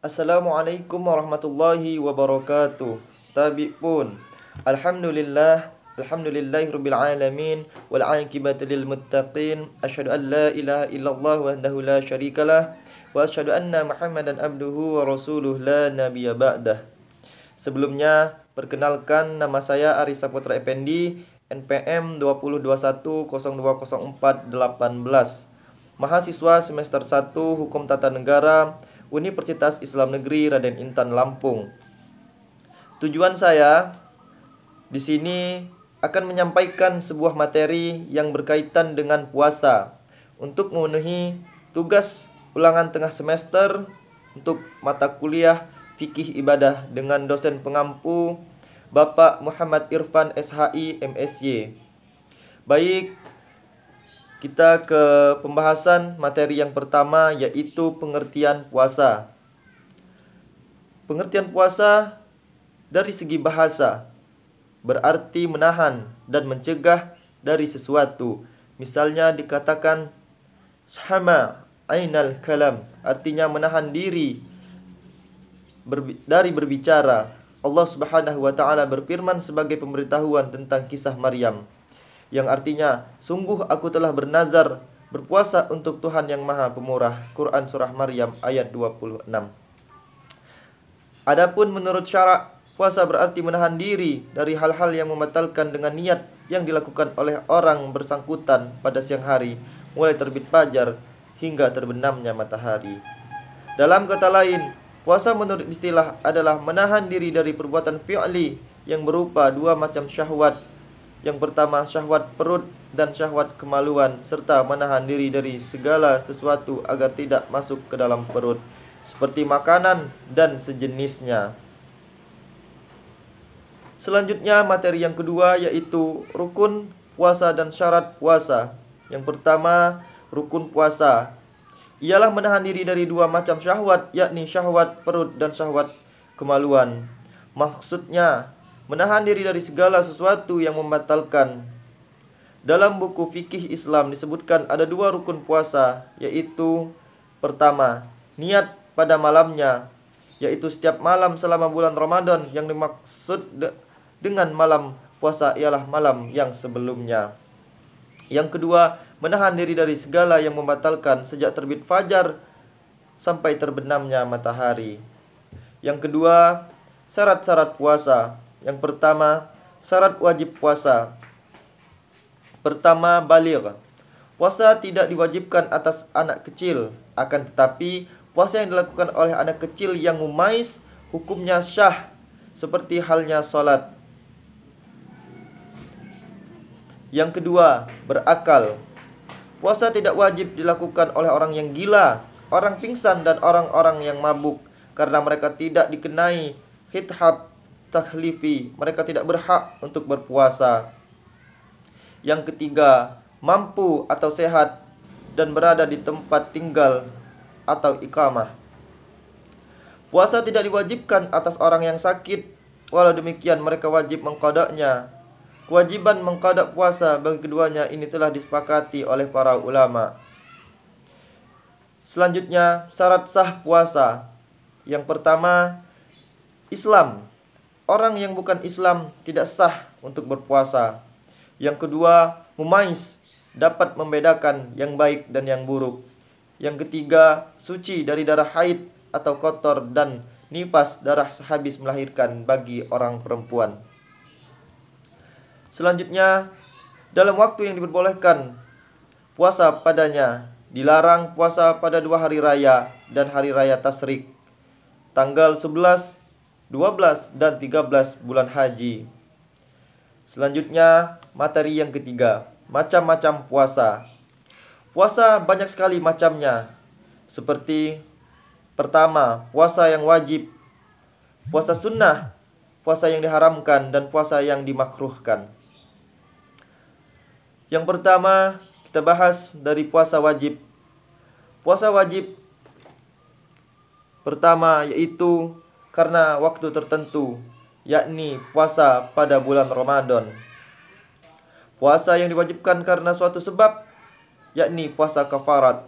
Assalamualaikum warahmatullahi wabarakatuh. Tabi pun. Alhamdulillah Alhamdulillah Rabbil Alamin Wal akibatu lil muttaqin Ashadu an la ilaha illallah wahdahu la syarikalah Wa ashadu anna muhammadan abduhu wa rasuluh la nabiya ba'dah Sebelumnya, perkenalkan nama saya Arisa Putra Effendi NPM 2021-0204-18 Mahasiswa semester 1 Hukum Tata Negara Universitas Islam Negeri Raden Intan Lampung. Tujuan saya di sini akan menyampaikan sebuah materi yang berkaitan dengan puasa untuk memenuhi tugas ulangan tengah semester untuk mata kuliah fikih ibadah dengan dosen pengampu Bapak Muhammad Irfan SHI MSY. Baik, kita ke pembahasan materi yang pertama yaitu pengertian puasa. Pengertian puasa dari segi bahasa berarti menahan dan mencegah dari sesuatu. Misalnya dikatakan sama ainal kalam artinya menahan diri dari berbicara. Allah Subhanahu wa taala berfirman sebagai pemberitahuan tentang kisah Maryam yang artinya sungguh aku telah bernazar berpuasa untuk Tuhan yang Maha Pemurah. Quran surah Maryam ayat 26. Adapun menurut syarak puasa berarti menahan diri dari hal-hal yang membatalkan dengan niat yang dilakukan oleh orang bersangkutan pada siang hari, mulai terbit fajar hingga terbenamnya matahari. Dalam kata lain, puasa menurut istilah adalah menahan diri dari perbuatan fi'li yang berupa dua macam syahwat yang pertama, syahwat perut dan syahwat kemaluan serta menahan diri dari segala sesuatu agar tidak masuk ke dalam perut seperti makanan dan sejenisnya. Selanjutnya materi yang kedua yaitu rukun puasa dan syarat puasa. Yang pertama, rukun puasa ialah menahan diri dari dua macam syahwat yakni syahwat perut dan syahwat kemaluan. Maksudnya menahan diri dari segala sesuatu yang membatalkan. Dalam buku fikih Islam disebutkan ada dua rukun puasa, yaitu pertama, niat pada malamnya, yaitu setiap malam selama bulan Ramadan yang dimaksud de dengan malam puasa ialah malam yang sebelumnya. Yang kedua, menahan diri dari segala yang membatalkan sejak terbit fajar sampai terbenamnya matahari. Yang kedua, syarat-syarat puasa yang pertama, syarat wajib puasa. Pertama, baligh. Puasa tidak diwajibkan atas anak kecil, akan tetapi puasa yang dilakukan oleh anak kecil yang umais hukumnya syah seperti halnya sholat Yang kedua, berakal. Puasa tidak wajib dilakukan oleh orang yang gila, orang pingsan dan orang-orang yang mabuk karena mereka tidak dikenai khithab takhlifi, mereka tidak berhak untuk berpuasa. Yang ketiga, mampu atau sehat dan berada di tempat tinggal atau ikamah. Puasa tidak diwajibkan atas orang yang sakit, walau demikian mereka wajib mengkodoknya. Kewajiban mengkodok puasa bagi keduanya ini telah disepakati oleh para ulama. Selanjutnya, syarat sah puasa. Yang pertama, Islam orang yang bukan Islam tidak sah untuk berpuasa. Yang kedua, mumais dapat membedakan yang baik dan yang buruk. Yang ketiga, suci dari darah haid atau kotor dan nifas darah sehabis melahirkan bagi orang perempuan. Selanjutnya, dalam waktu yang diperbolehkan, puasa padanya dilarang puasa pada dua hari raya dan hari raya tasrik. Tanggal 11 12 dan 13 bulan haji. Selanjutnya, materi yang ketiga, macam-macam puasa. Puasa banyak sekali macamnya. Seperti pertama, puasa yang wajib, puasa sunnah, puasa yang diharamkan dan puasa yang dimakruhkan. Yang pertama, kita bahas dari puasa wajib. Puasa wajib pertama yaitu karena waktu tertentu, yakni puasa pada bulan Ramadan. Puasa yang diwajibkan karena suatu sebab, yakni puasa kafarat.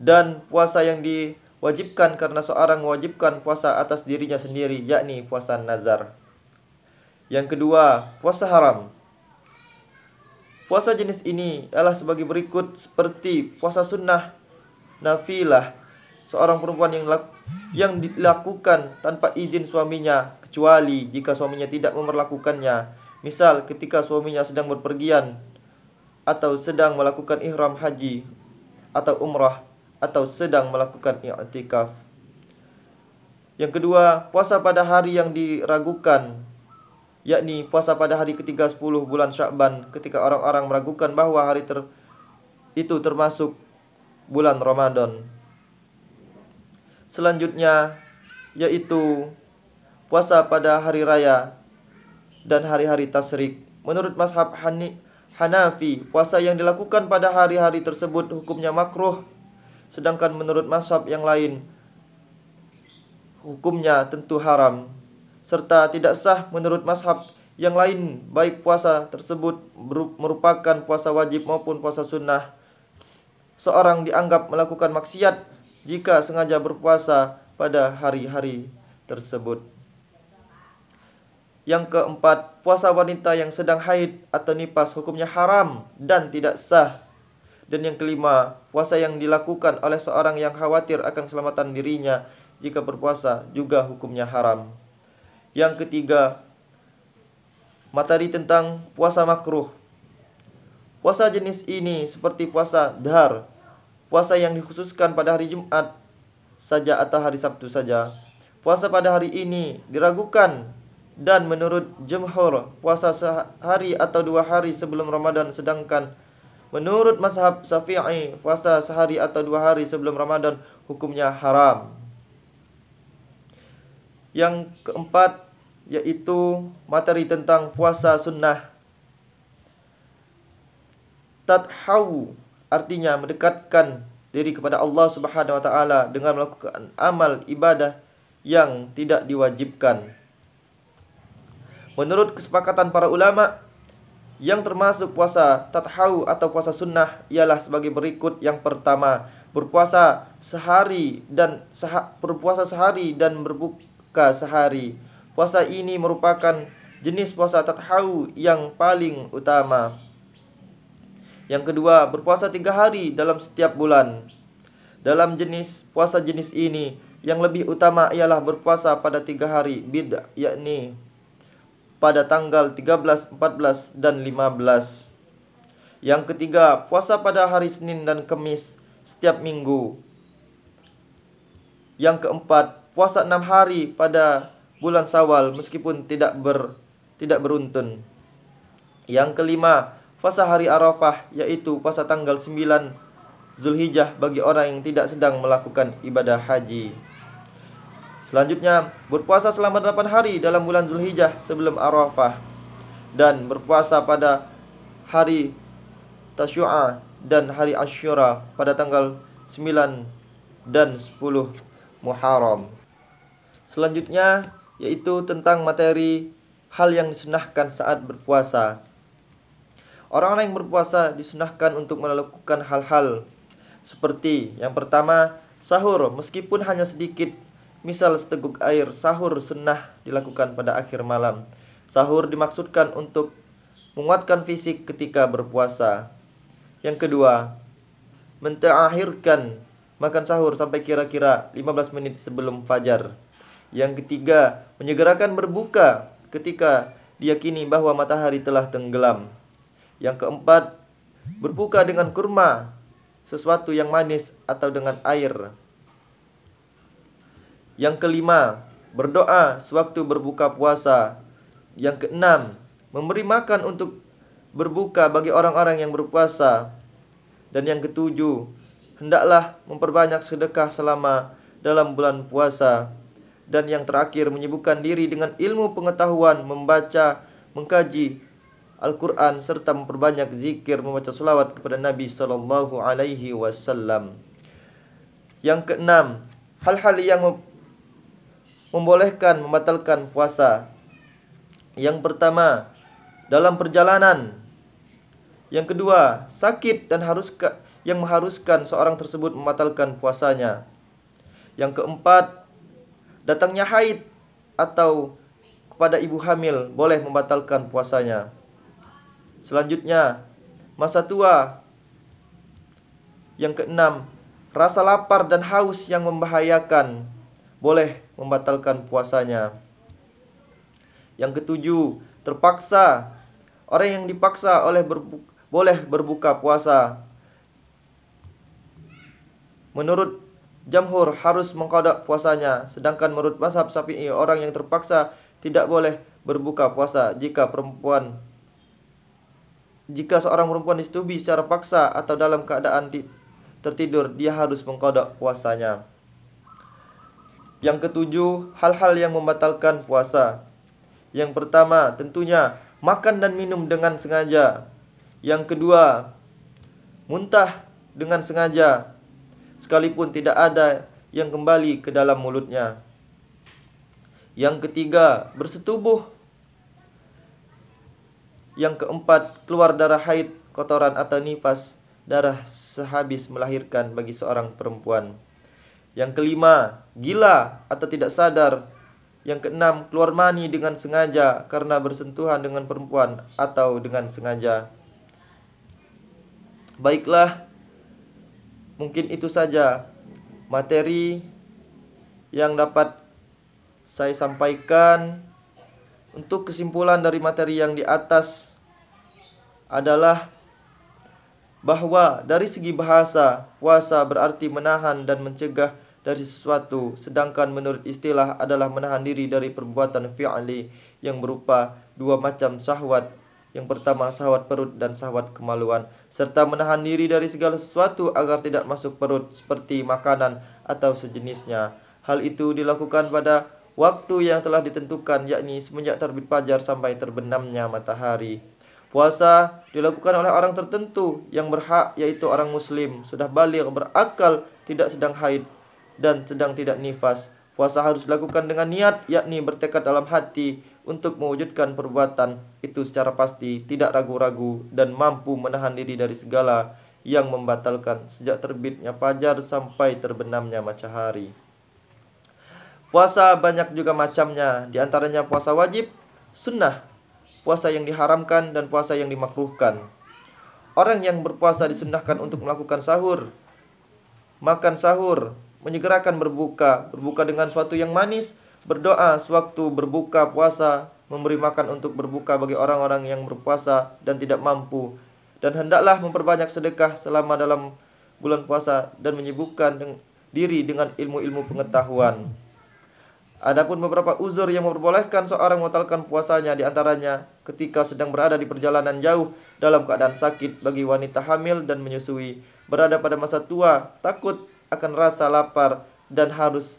Dan puasa yang diwajibkan karena seorang mewajibkan puasa atas dirinya sendiri, yakni puasa nazar. Yang kedua, puasa haram. Puasa jenis ini adalah sebagai berikut seperti puasa sunnah, nafilah, seorang perempuan yang yang dilakukan tanpa izin suaminya kecuali jika suaminya tidak memperlakukannya. Misal ketika suaminya sedang berpergian atau sedang melakukan ihram haji atau umrah atau sedang melakukan i'tikaf. Yang kedua, puasa pada hari yang diragukan yakni puasa pada hari ketiga 10 bulan Sya'ban ketika orang-orang meragukan bahwa hari ter itu termasuk bulan Ramadan. Selanjutnya yaitu puasa pada hari raya dan hari-hari tasrik. Menurut mazhab Hanafi, puasa yang dilakukan pada hari-hari tersebut hukumnya makruh. Sedangkan menurut mazhab yang lain, hukumnya tentu haram. Serta tidak sah menurut mazhab yang lain, baik puasa tersebut merupakan puasa wajib maupun puasa sunnah. Seorang dianggap melakukan maksiat jika sengaja berpuasa pada hari-hari tersebut. Yang keempat, puasa wanita yang sedang haid atau nipas hukumnya haram dan tidak sah. Dan yang kelima, puasa yang dilakukan oleh seorang yang khawatir akan keselamatan dirinya jika berpuasa juga hukumnya haram. Yang ketiga, materi tentang puasa makruh. Puasa jenis ini seperti puasa dahar puasa yang dikhususkan pada hari Jumat saja atau hari Sabtu saja. Puasa pada hari ini diragukan dan menurut jumhur puasa sehari atau dua hari sebelum Ramadan sedangkan menurut mazhab Syafi'i puasa sehari atau dua hari sebelum Ramadan hukumnya haram. Yang keempat yaitu materi tentang puasa sunnah. Tathawu Artinya mendekatkan diri kepada Allah Subhanahu wa taala dengan melakukan amal ibadah yang tidak diwajibkan. Menurut kesepakatan para ulama, yang termasuk puasa tathau atau puasa sunnah ialah sebagai berikut yang pertama berpuasa sehari dan seha, berpuasa sehari dan berbuka sehari puasa ini merupakan jenis puasa tathau yang paling utama yang kedua, berpuasa tiga hari dalam setiap bulan. Dalam jenis puasa jenis ini, yang lebih utama ialah berpuasa pada tiga hari bid, yakni pada tanggal 13, 14, dan 15. Yang ketiga, puasa pada hari Senin dan kamis setiap minggu. Yang keempat, puasa enam hari pada bulan Sawal meskipun tidak ber tidak beruntun. Yang kelima, Fasa hari Arafah yaitu Fasa tanggal 9 Zulhijjah bagi orang yang tidak sedang melakukan ibadah haji. Selanjutnya, berpuasa selama 8 hari dalam bulan Zulhijjah sebelum Arafah dan berpuasa pada hari Tasyu'a dan hari Asyura pada tanggal 9 dan 10 Muharram. Selanjutnya yaitu tentang materi hal yang disunahkan saat berpuasa. Orang-orang yang berpuasa disunahkan untuk melakukan hal-hal seperti yang pertama, sahur meskipun hanya sedikit. Misal seteguk air, sahur sunnah dilakukan pada akhir malam. Sahur dimaksudkan untuk menguatkan fisik ketika berpuasa. Yang kedua, mentaahirkan makan sahur sampai kira-kira 15 menit sebelum fajar. Yang ketiga, menyegerakan berbuka ketika diyakini bahwa matahari telah tenggelam. Yang keempat, berbuka dengan kurma, sesuatu yang manis atau dengan air. Yang kelima, berdoa sewaktu berbuka puasa. Yang keenam, memberi makan untuk berbuka bagi orang-orang yang berpuasa. Dan yang ketujuh, hendaklah memperbanyak sedekah selama dalam bulan puasa. Dan yang terakhir, menyibukkan diri dengan ilmu pengetahuan, membaca, mengkaji, Al-Quran serta memperbanyak zikir membaca selawat kepada Nabi Sallallahu Alaihi Wasallam. Yang keenam, hal-hal yang membolehkan membatalkan puasa. Yang pertama, dalam perjalanan. Yang kedua, sakit dan harus yang mengharuskan seorang tersebut membatalkan puasanya. Yang keempat, datangnya haid atau kepada ibu hamil boleh membatalkan puasanya. Selanjutnya, masa tua. Yang keenam, rasa lapar dan haus yang membahayakan boleh membatalkan puasanya. Yang ketujuh, terpaksa. Orang yang dipaksa oleh berbuka, boleh berbuka puasa. Menurut Jamhur harus mengkodok puasanya, sedangkan menurut mazhab Syafi'i orang yang terpaksa tidak boleh berbuka puasa jika perempuan jika seorang perempuan disetubi secara paksa atau dalam keadaan tertidur, dia harus mengkodok puasanya. Yang ketujuh, hal-hal yang membatalkan puasa. Yang pertama, tentunya makan dan minum dengan sengaja. Yang kedua, muntah dengan sengaja, sekalipun tidak ada yang kembali ke dalam mulutnya. Yang ketiga, bersetubuh yang keempat, keluar darah haid, kotoran atau nifas, darah sehabis melahirkan bagi seorang perempuan. Yang kelima, gila atau tidak sadar. Yang keenam, keluar mani dengan sengaja karena bersentuhan dengan perempuan atau dengan sengaja. Baiklah, mungkin itu saja materi yang dapat saya sampaikan. Untuk kesimpulan dari materi yang di atas, adalah bahwa dari segi bahasa, puasa berarti menahan dan mencegah dari sesuatu, sedangkan menurut istilah adalah menahan diri dari perbuatan fi'li yang berupa dua macam syahwat. Yang pertama syahwat perut dan syahwat kemaluan, serta menahan diri dari segala sesuatu agar tidak masuk perut seperti makanan atau sejenisnya. Hal itu dilakukan pada waktu yang telah ditentukan yakni semenjak terbit fajar sampai terbenamnya matahari. Puasa dilakukan oleh orang tertentu yang berhak yaitu orang muslim, sudah balik, berakal, tidak sedang haid dan sedang tidak nifas. Puasa harus dilakukan dengan niat yakni bertekad dalam hati untuk mewujudkan perbuatan itu secara pasti, tidak ragu-ragu dan mampu menahan diri dari segala yang membatalkan sejak terbitnya fajar sampai terbenamnya matahari. Puasa banyak juga macamnya, di antaranya puasa wajib, sunnah, puasa yang diharamkan, dan puasa yang dimakruhkan. Orang yang berpuasa disunahkan untuk melakukan sahur, makan sahur, menyegerakan berbuka, berbuka dengan suatu yang manis, berdoa sewaktu berbuka puasa, memberi makan untuk berbuka bagi orang-orang yang berpuasa dan tidak mampu, dan hendaklah memperbanyak sedekah selama dalam bulan puasa dan menyibukkan diri dengan ilmu-ilmu pengetahuan. Adapun beberapa uzur yang memperbolehkan seorang membatalkan puasanya di antaranya ketika sedang berada di perjalanan jauh dalam keadaan sakit bagi wanita hamil dan menyusui, berada pada masa tua, takut akan rasa lapar dan harus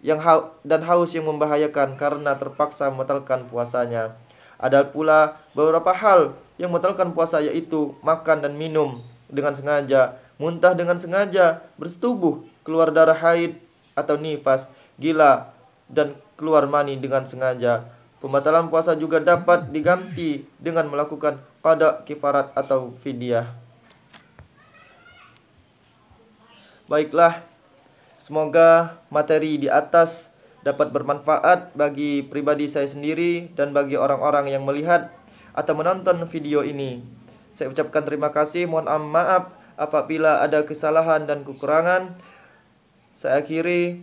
yang ha dan haus yang membahayakan karena terpaksa membatalkan puasanya. Ada pula beberapa hal yang membatalkan puasa yaitu makan dan minum dengan sengaja, muntah dengan sengaja, bersetubuh, keluar darah haid atau nifas gila, dan keluar mani dengan sengaja. Pembatalan puasa juga dapat diganti dengan melakukan pada kifarat atau fidyah. Baiklah, semoga materi di atas dapat bermanfaat bagi pribadi saya sendiri dan bagi orang-orang yang melihat atau menonton video ini. Saya ucapkan terima kasih, mohon maaf apabila ada kesalahan dan kekurangan. Saya akhiri